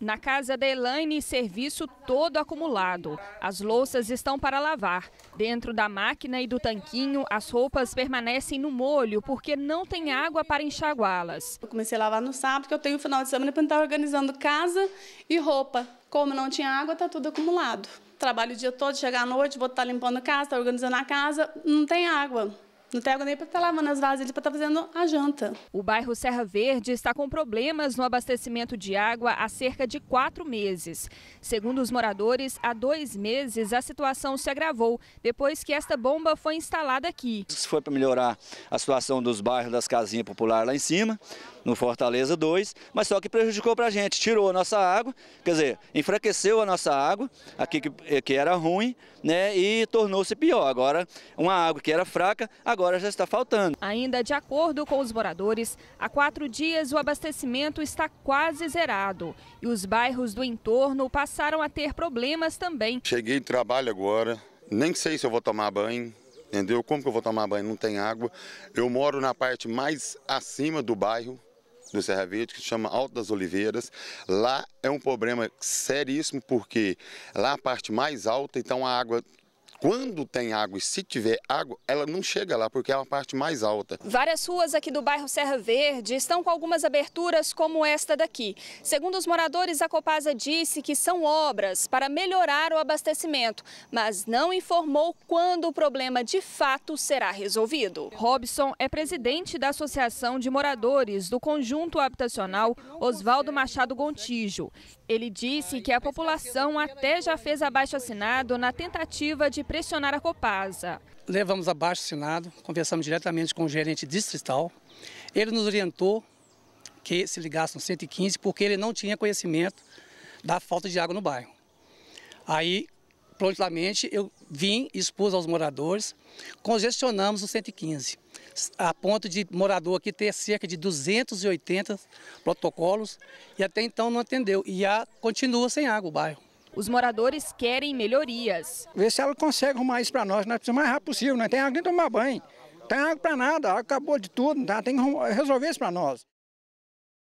Na casa da Elaine, serviço todo acumulado. As louças estão para lavar. Dentro da máquina e do tanquinho, as roupas permanecem no molho porque não tem água para enxaguá-las. Eu comecei a lavar no sábado, porque eu tenho o final de semana para estar organizando casa e roupa. Como não tinha água, está tudo acumulado. Trabalho o dia todo, chegar à noite, vou estar tá limpando casa, estar tá organizando a casa, não tem água. Não tem água nem para estar lavando as vasilhas, para estar tá fazendo a janta. O bairro Serra Verde está com problemas no abastecimento de água há cerca de quatro meses. Segundo os moradores, há dois meses a situação se agravou, depois que esta bomba foi instalada aqui. Isso foi para melhorar a situação dos bairros, das casinhas populares lá em cima, no Fortaleza 2, mas só que prejudicou para a gente. Tirou a nossa água, quer dizer, enfraqueceu a nossa água, aqui que, que era ruim, né, e tornou-se pior. Agora, uma água que era fraca, agora agora já está faltando. Ainda de acordo com os moradores, há quatro dias o abastecimento está quase zerado e os bairros do entorno passaram a ter problemas também. Cheguei de trabalho agora, nem sei se eu vou tomar banho, entendeu? Como que eu vou tomar banho? Não tem água. Eu moro na parte mais acima do bairro do Serra Verde, que se chama Alto das Oliveiras. Lá é um problema seríssimo, porque lá é a parte mais alta, então a água quando tem água e se tiver água, ela não chega lá porque é uma parte mais alta. Várias ruas aqui do bairro Serra Verde estão com algumas aberturas como esta daqui. Segundo os moradores, a Copasa disse que são obras para melhorar o abastecimento, mas não informou quando o problema de fato será resolvido. Robson é presidente da Associação de Moradores do Conjunto Habitacional Oswaldo Machado Gontijo. Ele disse que a população até já fez abaixo-assinado na tentativa de pressionar a Copasa. Levamos abaixo o Senado, conversamos diretamente com o gerente distrital. Ele nos orientou que se ligasse no 115 porque ele não tinha conhecimento da falta de água no bairro. Aí, prontamente, eu vim, expus aos moradores, congestionamos o 115, a ponto de morador aqui ter cerca de 280 protocolos e até então não atendeu. E a continua sem água o bairro. Os moradores querem melhorias. Ver se ela consegue arrumar isso para nós, nós precisamos o mais rápido possível, não né? tem água nem tomar banho. Não tem água para nada, água acabou de tudo, tá? tem que resolver isso para nós.